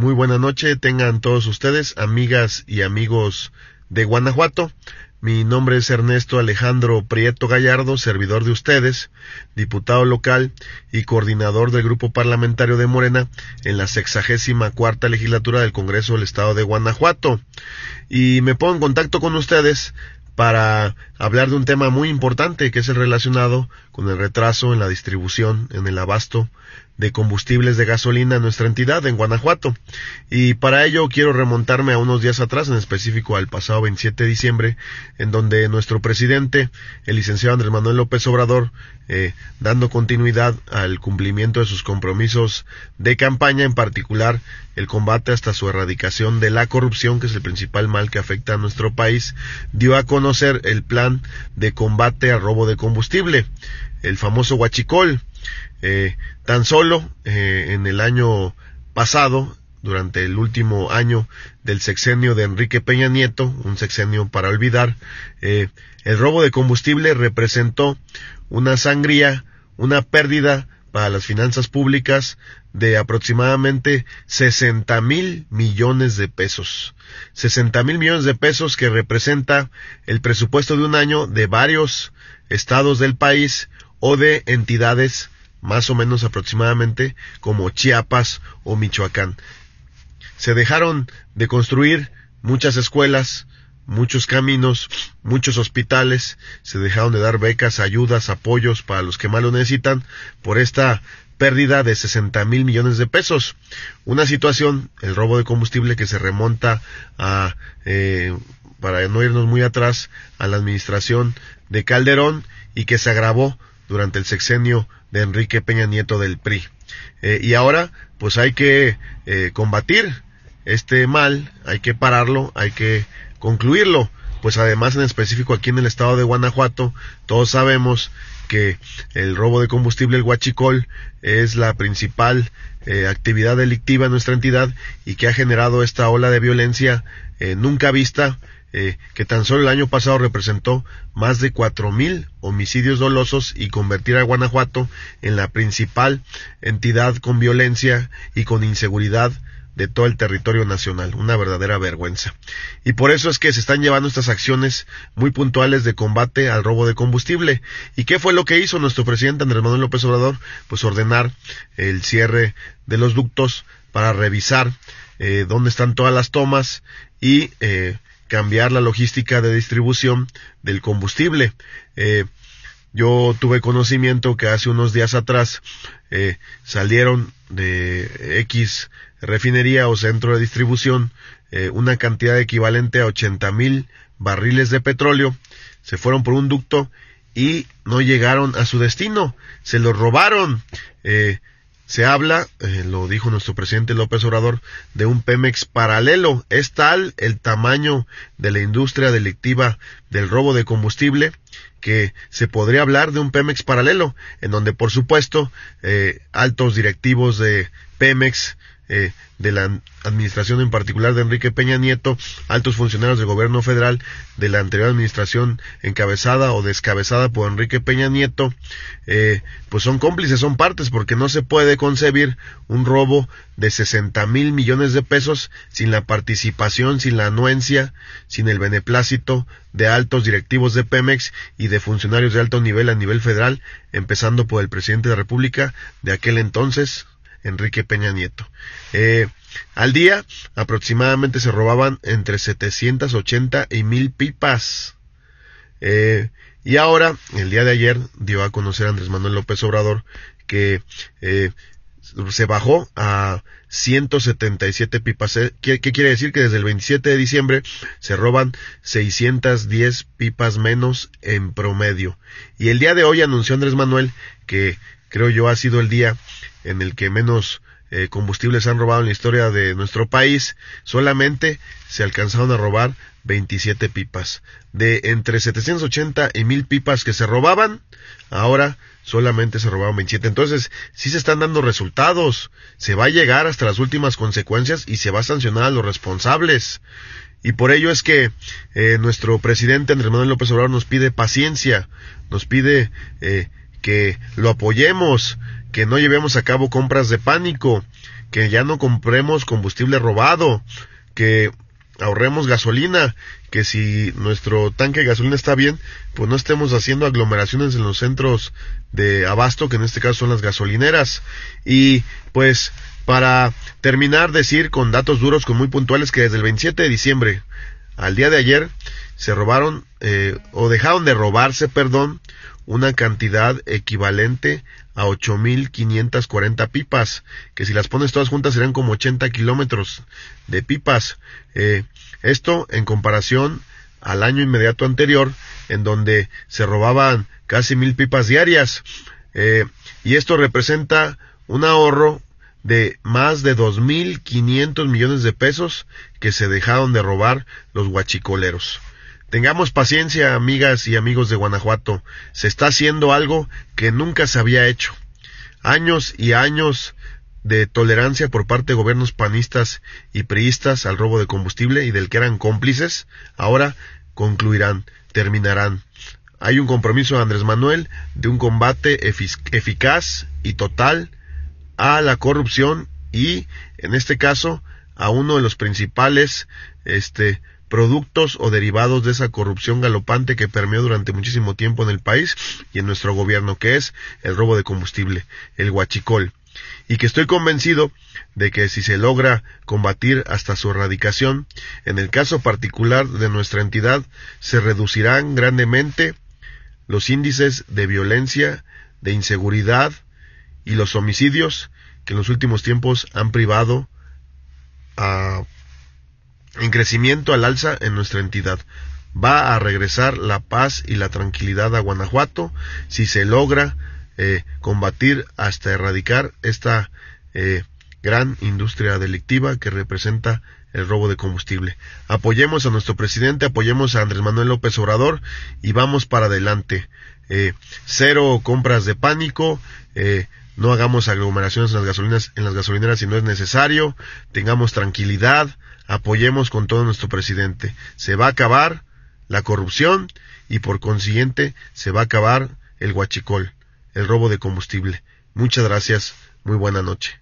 Muy buena noche tengan todos ustedes, amigas y amigos de Guanajuato. Mi nombre es Ernesto Alejandro Prieto Gallardo, servidor de ustedes, diputado local y coordinador del Grupo Parlamentario de Morena en la sexagésima cuarta legislatura del Congreso del Estado de Guanajuato. Y me pongo en contacto con ustedes para hablar de un tema muy importante que es el relacionado con el retraso en la distribución, en el abasto de combustibles de gasolina en nuestra entidad, en Guanajuato. Y para ello quiero remontarme a unos días atrás, en específico al pasado 27 de diciembre, en donde nuestro presidente, el licenciado Andrés Manuel López Obrador, eh, dando continuidad al cumplimiento de sus compromisos de campaña, en particular el combate hasta su erradicación de la corrupción, que es el principal mal que afecta a nuestro país, dio a conocer el plan de combate al robo de combustible, el famoso huachicol, eh, tan solo eh, en el año pasado, durante el último año del sexenio de Enrique Peña Nieto, un sexenio para olvidar, eh, el robo de combustible representó una sangría, una pérdida para las finanzas públicas de aproximadamente 60 mil millones de pesos. 60 mil millones de pesos que representa el presupuesto de un año de varios estados del país o de entidades más o menos aproximadamente como Chiapas o Michoacán. Se dejaron de construir muchas escuelas, muchos caminos, muchos hospitales, se dejaron de dar becas, ayudas, apoyos para los que más lo necesitan por esta pérdida de 60 mil millones de pesos. Una situación, el robo de combustible que se remonta a, eh, para no irnos muy atrás, a la administración de Calderón y que se agravó durante el sexenio de Enrique Peña Nieto del PRI. Eh, y ahora, pues hay que eh, combatir este mal, hay que pararlo, hay que concluirlo. Pues además, en específico aquí en el estado de Guanajuato, todos sabemos que el robo de combustible, el huachicol, es la principal eh, actividad delictiva en nuestra entidad y que ha generado esta ola de violencia nunca vista eh, que tan solo el año pasado representó más de cuatro mil homicidios dolosos y convertir a Guanajuato en la principal entidad con violencia y con inseguridad de todo el territorio nacional, una verdadera vergüenza. Y por eso es que se están llevando estas acciones muy puntuales de combate al robo de combustible. ¿Y qué fue lo que hizo nuestro presidente Andrés Manuel López Obrador? Pues ordenar el cierre de los ductos para revisar eh, dónde están todas las tomas y eh, cambiar la logística de distribución del combustible. Eh, yo tuve conocimiento que hace unos días atrás eh, salieron de X refinería o centro de distribución eh, una cantidad equivalente a 80 mil barriles de petróleo. Se fueron por un ducto y no llegaron a su destino. Se los robaron. Se habla, eh, lo dijo nuestro presidente López Obrador, de un Pemex paralelo. Es tal el tamaño de la industria delictiva del robo de combustible que se podría hablar de un Pemex paralelo, en donde por supuesto eh, altos directivos de Pemex eh, de la administración en particular de Enrique Peña Nieto, altos funcionarios del gobierno federal de la anterior administración encabezada o descabezada por Enrique Peña Nieto, eh, pues son cómplices, son partes, porque no se puede concebir un robo de 60 mil millones de pesos sin la participación, sin la anuencia, sin el beneplácito de altos directivos de Pemex y de funcionarios de alto nivel a nivel federal, empezando por el presidente de la República de aquel entonces, Enrique Peña Nieto. Eh, al día aproximadamente se robaban entre 780 y 1000 pipas. Eh, y ahora, el día de ayer, dio a conocer Andrés Manuel López Obrador que eh, se bajó a 177 pipas. ¿Qué, quiere decir? Que desde el 27 de diciembre se roban 610 pipas menos en promedio. Y el día de hoy anunció Andrés Manuel que creo yo ha sido el día en el que menos eh, combustibles han robado en la historia de nuestro país, solamente se alcanzaron a robar 27 pipas. De entre 780 y 1000 pipas que se robaban, ahora solamente se robaban 27. Entonces, sí se están dando resultados, se va a llegar hasta las últimas consecuencias y se va a sancionar a los responsables. Y por ello es que eh, nuestro presidente Andrés Manuel López Obrador nos pide paciencia, nos pide eh, que lo apoyemos, que no llevemos a cabo compras de pánico, que ya no compremos combustible robado, que ahorremos gasolina, que si nuestro tanque de gasolina está bien, pues no estemos haciendo aglomeraciones en los centros de abasto, que en este caso son las gasolineras. Y pues para terminar, decir con datos duros, con muy puntuales, que desde el 27 de diciembre al día de ayer se robaron eh, o dejaron de robarse, perdón, una cantidad equivalente a 8.540 pipas, que si las pones todas juntas serían como 80 kilómetros de pipas. Eh, esto en comparación al año inmediato anterior, en donde se robaban casi mil pipas diarias. Eh, y esto representa un ahorro de más de 2.500 millones de pesos que se dejaron de robar los guachicoleros. Tengamos paciencia, amigas y amigos de Guanajuato. Se está haciendo algo que nunca se había hecho. Años y años de tolerancia por parte de gobiernos panistas y priistas al robo de combustible y del que eran cómplices, ahora concluirán, terminarán. Hay un compromiso de Andrés Manuel de un combate eficaz y total a la corrupción y, en este caso, a uno de los principales este, productos o derivados de esa corrupción galopante que permeó durante muchísimo tiempo en el país y en nuestro gobierno, que es el robo de combustible, el guachicol, y que estoy convencido de que si se logra combatir hasta su erradicación, en el caso particular de nuestra entidad, se reducirán grandemente los índices de violencia, de inseguridad y los homicidios que en los últimos tiempos han privado a en crecimiento al alza en nuestra entidad. Va a regresar la paz y la tranquilidad a Guanajuato si se logra eh, combatir hasta erradicar esta eh, gran industria delictiva que representa el robo de combustible. Apoyemos a nuestro presidente, apoyemos a Andrés Manuel López Obrador y vamos para adelante. Eh, cero compras de pánico, eh, no hagamos aglomeraciones en las gasolinas, en las gasolineras si no es necesario, tengamos tranquilidad, apoyemos con todo nuestro presidente. Se va a acabar la corrupción y por consiguiente se va a acabar el guachicol, el robo de combustible. Muchas gracias, muy buena noche.